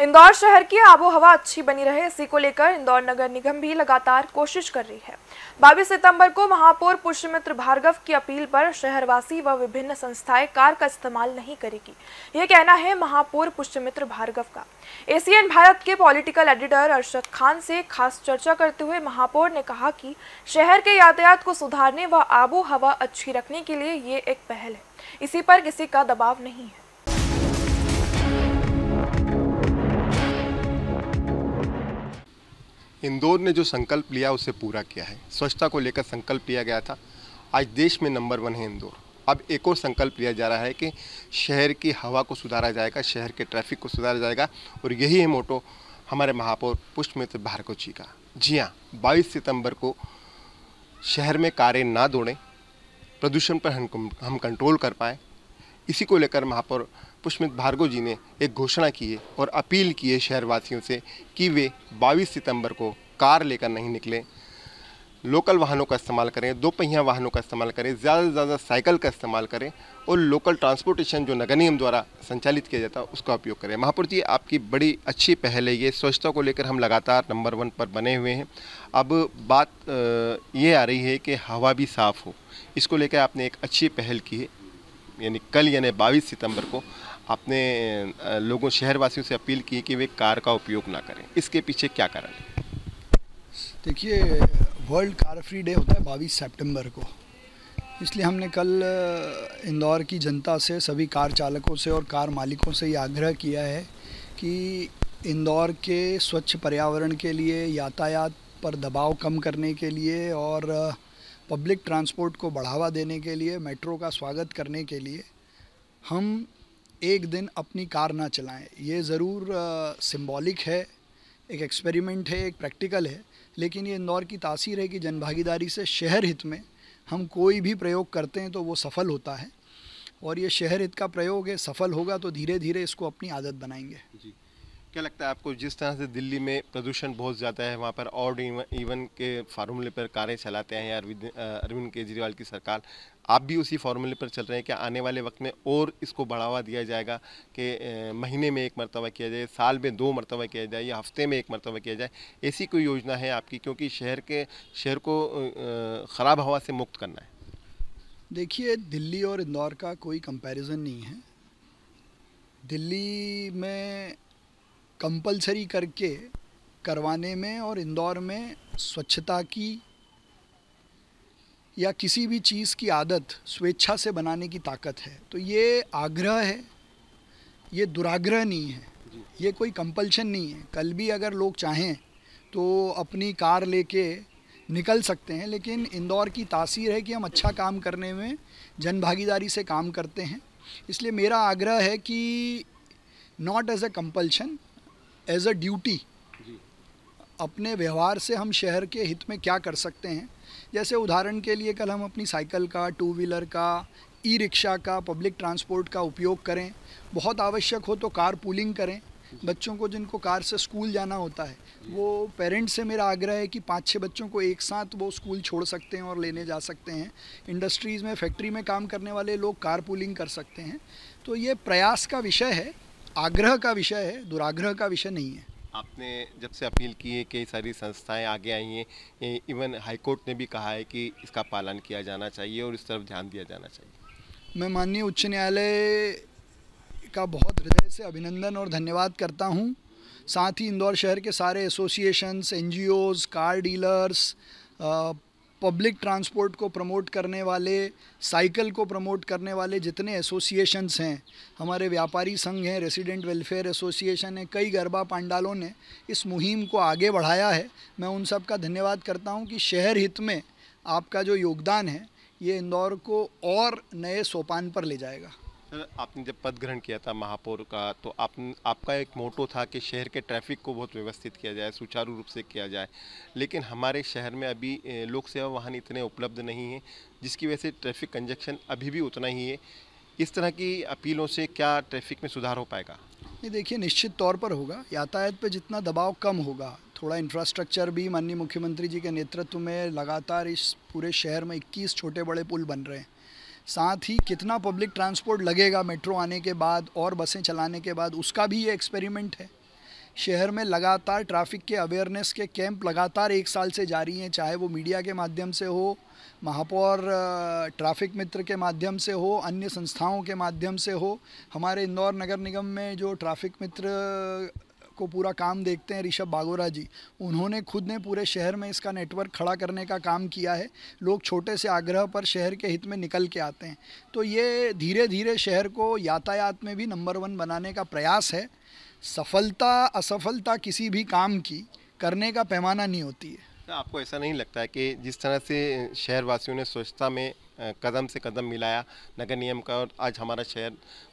इंदौर शहर की आबो हवा अच्छी बनी रहे इसी को लेकर इंदौर नगर निगम भी लगातार कोशिश कर रही है बाईस सितंबर को महापौर पुष्यमित्र भार्गव की अपील पर शहरवासी व विभिन्न संस्थाएं कार का इस्तेमाल नहीं करेगी ये कहना है महापौर पुष्यमित्र भार्गव का एशियन भारत के पॉलिटिकल एडिटर अरशद खान से खास चर्चा करते हुए महापौर ने कहा कि शहर के यातायात को सुधारने व आबो हवा अच्छी रखने के लिए ये एक पहल है इसी पर किसी का दबाव नहीं है इंदौर ने जो संकल्प लिया उसे पूरा किया है स्वच्छता को लेकर संकल्प लिया गया था आज देश में नंबर वन है इंदौर अब एक और संकल्प लिया जा रहा है कि शहर की हवा को सुधारा जाएगा शहर के ट्रैफिक को सुधारा जाएगा और यही है मोटो हमारे महापौर पुष्पमित्र भार्गव जी का जी हाँ बाईस सितंबर को शहर में कारें ना दौड़ें प्रदूषण पर हम हम कंट्रोल कर पाएँ इसी को लेकर महापौर पुष्मित भार्गव जी ने एक घोषणा की है और अपील की है शहरवासियों से कि वे 22 सितंबर को कार लेकर नहीं निकलें लोकल वाहनों का इस्तेमाल करें दो पहिया वाहनों का इस्तेमाल करें ज़्यादा से ज़्यादा साइकिल का इस्तेमाल करें और लोकल ट्रांसपोर्टेशन जो नगर निगम द्वारा संचालित किया जाता है उसका उपयोग करें महापुर जी आपकी बड़ी अच्छी पहल है ये स्वच्छता को लेकर हम लगातार नंबर वन पर बने हुए हैं अब बात ये आ रही है कि हवा भी साफ़ हो इसको लेकर आपने एक अच्छी पहल की है यानी कल यानी बाईस सितंबर को आपने लोगों शहरवासियों से अपील की कि वे कार का उपयोग ना करें इसके पीछे क्या कारण है देखिए वर्ल्ड कार फ्री डे होता है बाईस सितंबर को इसलिए हमने कल इंदौर की जनता से सभी कार चालकों से और कार मालिकों से ये आग्रह किया है कि इंदौर के स्वच्छ पर्यावरण के लिए यातायात पर दबाव कम करने के लिए और पब्लिक ट्रांसपोर्ट को बढ़ावा देने के लिए मेट्रो का स्वागत करने के लिए हम एक दिन अपनी कार ना चलाएं ये ज़रूर सिंबॉलिक है एक एक्सपेरिमेंट है एक प्रैक्टिकल है लेकिन ये इंदौर की तासीर है कि जनभागीदारी से शहर हित में हम कोई भी प्रयोग करते हैं तो वो सफल होता है और ये शहर हित का प्रयोग है सफल होगा तो धीरे धीरे इसको अपनी आदत बनाएंगे जी क्या लगता है आपको जिस तरह से दिल्ली में प्रदूषण बहुत ज़्यादा है वहाँ पर और इवन के फार्मूले पर कारें चलाते हैं अरविंद अरविंद केजरीवाल की सरकार आप भी उसी फार्मूले पर चल रहे हैं कि आने वाले वक्त में और इसको बढ़ावा दिया जाएगा कि महीने में एक मरतबा किया जाए साल में दो मरतबा किया जाए या हफ्ते में एक मरतबा किया जाए ऐसी कोई योजना है आपकी क्योंकि शहर के शहर को ख़राब हवा से मुक्त करना है देखिए दिल्ली और इंदौर का कोई कंपैरिजन नहीं है दिल्ली में कंपलसरी करके करवाने में और इंदौर में स्वच्छता की या किसी भी चीज़ की आदत स्वेच्छा से बनाने की ताकत है तो ये आग्रह है ये दुराग्रह नहीं है ये कोई कंपल्शन नहीं है कल भी अगर लोग चाहें तो अपनी कार लेके निकल सकते हैं लेकिन इंदौर की तासीर है कि हम अच्छा काम करने में जन भागीदारी से काम करते हैं इसलिए मेरा आग्रह है कि not as a compulsion as a duty अपने व्यवहार से हम शहर के हित में क्या कर सकते हैं जैसे उदाहरण के लिए कल हम अपनी साइकिल का टू व्हीलर का ई रिक्शा का पब्लिक ट्रांसपोर्ट का उपयोग करें बहुत आवश्यक हो तो कार पूलिंग करें बच्चों को जिनको कार से स्कूल जाना होता है वो पेरेंट्स से मेरा आग्रह है कि पाँच छः बच्चों को एक साथ वो स्कूल छोड़ सकते हैं और लेने जा सकते हैं इंडस्ट्रीज़ में फैक्ट्री में काम करने वाले लोग कार पूलिंग कर सकते हैं तो ये प्रयास का विषय है आग्रह का विषय है दुराग्रह का विषय नहीं है आपने जब से अपील की है कई सारी संस्थाएं आगे आई हैं इवन हाईकोर्ट ने भी कहा है कि इसका पालन किया जाना चाहिए और इस तरफ ध्यान दिया जाना चाहिए मैं माननीय उच्च न्यायालय का बहुत हृदय से अभिनंदन और धन्यवाद करता हूं साथ ही इंदौर शहर के सारे associations and car dealers public transport को प्रमोट करने वाले साइकिल को प्रमोट करने वाले जितने एसोसिएशंस हैं हमारे व्यापारी संघ हैं रेसिडेंट वेलफेयर एसोसिएशन है कई गरबा पांडालों ने इस मुहिम को आगे बढ़ाया है मैं उन सब का धन्यवाद करता हूँ कि शहर हित में आपका जो योगदान है ये इंदौर को और नए सोपान पर ले जाएगा सर आपने जब पद ग्रहण किया था महापौर का तो आप आपका एक मोटो था कि शहर के ट्रैफिक को बहुत व्यवस्थित किया जाए सुचारू रूप से किया जाए लेकिन हमारे शहर में अभी लोक सेवा वाहन इतने उपलब्ध नहीं हैं जिसकी वजह से ट्रैफिक कंजक्शन अभी भी उतना ही है इस तरह की अपीलों से क्या ट्रैफिक में सुधार हो पाएगा नहीं देखिए निश्चित तौर पर होगा यातायात पर जितना दबाव कम होगा थोड़ा इंफ्रास्ट्रक्चर भी माननीय मुख्यमंत्री जी के नेतृत्व में लगातार इस पूरे शहर में 21 छोटे बड़े पुल बन रहे हैं साथ ही कितना पब्लिक ट्रांसपोर्ट लगेगा मेट्रो आने के बाद और बसें चलाने के बाद उसका भी ये एक्सपेरिमेंट है शहर में लगातार ट्रैफिक के अवेयरनेस के कैंप लगातार एक साल से जारी हैं चाहे वो मीडिया के माध्यम से हो महापौर ट्रैफिक मित्र के माध्यम से हो अन्य संस्थाओं के माध्यम से हो हमारे इंदौर नगर निगम में जो ट्रैफिक मित्र को पूरा काम देखते हैं ऋषभ बागोरा जी उन्होंने खुद ने पूरे शहर में इसका नेटवर्क खड़ा करने का काम किया है लोग छोटे से आग्रह पर शहर के हित में निकल के आते हैं तो ये धीरे धीरे शहर को यातायात में भी नंबर वन बनाने का प्रयास है सफलता असफलता किसी भी काम की करने का पैमाना नहीं होती है तो आपको ऐसा नहीं लगता है कि जिस तरह से शहरवासियों ने स्वच्छता में कदम से कदम मिलाया नगर नियम का और आज हमारा शहर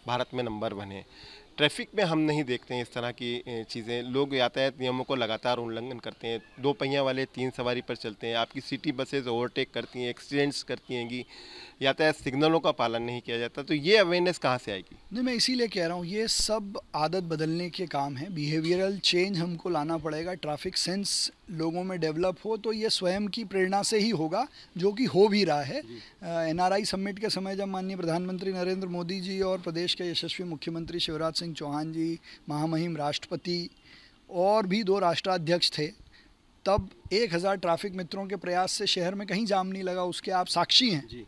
भारत में नंबर वन है ट्रैफिक में हम नहीं देखते हैं इस तरह की चीज़ें लोग यातायात नियमों को लगातार उल्लंघन करते हैं दो पहिया वाले तीन सवारी पर चलते हैं आपकी सिटी बसेज ओवरटेक करती हैं एक्सीडेंट्स करती हैंगी यातायात सिग्नलों का पालन नहीं किया जाता तो ये अवेयरनेस कहाँ से आएगी नहीं मैं इसीलिए कह रहा हूँ ये सब आदत बदलने के काम है बिहेवियरल चेंज हमको लाना पड़ेगा ट्रैफिक सेंस लोगों में डेवलप हो तो ये स्वयं की प्रेरणा से ही होगा जो कि हो भी रहा है एनआरआई समिट के समय जब माननीय प्रधानमंत्री नरेंद्र मोदी जी और प्रदेश के यशस्वी मुख्यमंत्री शिवराज सिंह चौहान जी महामहिम राष्ट्रपति और भी दो राष्ट्राध्यक्ष थे तब एक हज़ार ट्रैफिक मित्रों के प्रयास से शहर में कहीं जाम नहीं लगा उसके आप साक्षी हैं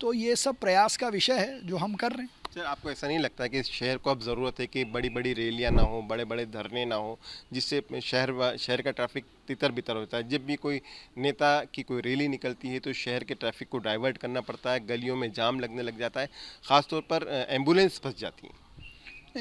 तो ये सब प्रयास का विषय है जो हम कर रहे हैं सर आपको ऐसा नहीं लगता कि शहर को अब ज़रूरत है कि बड़ी बड़ी रैलियाँ ना हो बड़े बड़े धरने ना हो जिससे शहर शहर का ट्रैफिक तितर बितर होता है जब भी कोई नेता की कोई रैली निकलती है तो शहर के ट्रैफिक को डाइवर्ट करना पड़ता है गलियों में जाम लगने लग जाता है ख़ासतौर पर एम्बुलेंस फंस जाती है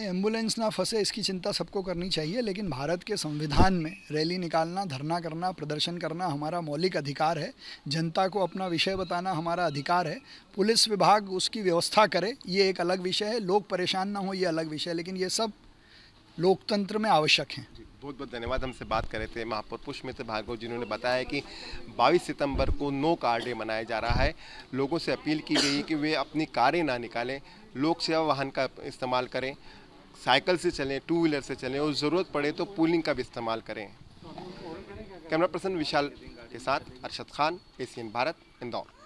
एम्बुलेंस ना फंसे इसकी चिंता सबको करनी चाहिए लेकिन भारत के संविधान में रैली निकालना धरना करना प्रदर्शन करना हमारा मौलिक अधिकार है जनता को अपना विषय बताना हमारा अधिकार है पुलिस विभाग उसकी व्यवस्था करे ये एक अलग विषय है लोग परेशान ना हो ये अलग विषय है लेकिन ये सब लोकतंत्र में आवश्यक हैं बहुत बहुत धन्यवाद हमसे बात कर रहे थे महापौर पुष्मित भार्गव जिन्होंने बताया कि 22 सितंबर को नो कार डे मनाया जा रहा है लोगों से अपील की गई कि वे अपनी कारें ना निकालें लोक सेवा वाहन का इस्तेमाल करें साइकिल से चलें टू व्हीलर से चलें और ज़रूरत पड़े तो पुलिंग का भी इस्तेमाल करें कैमरा पर्सन विशाल के साथ अरशद खान एशियन भारत इंदौर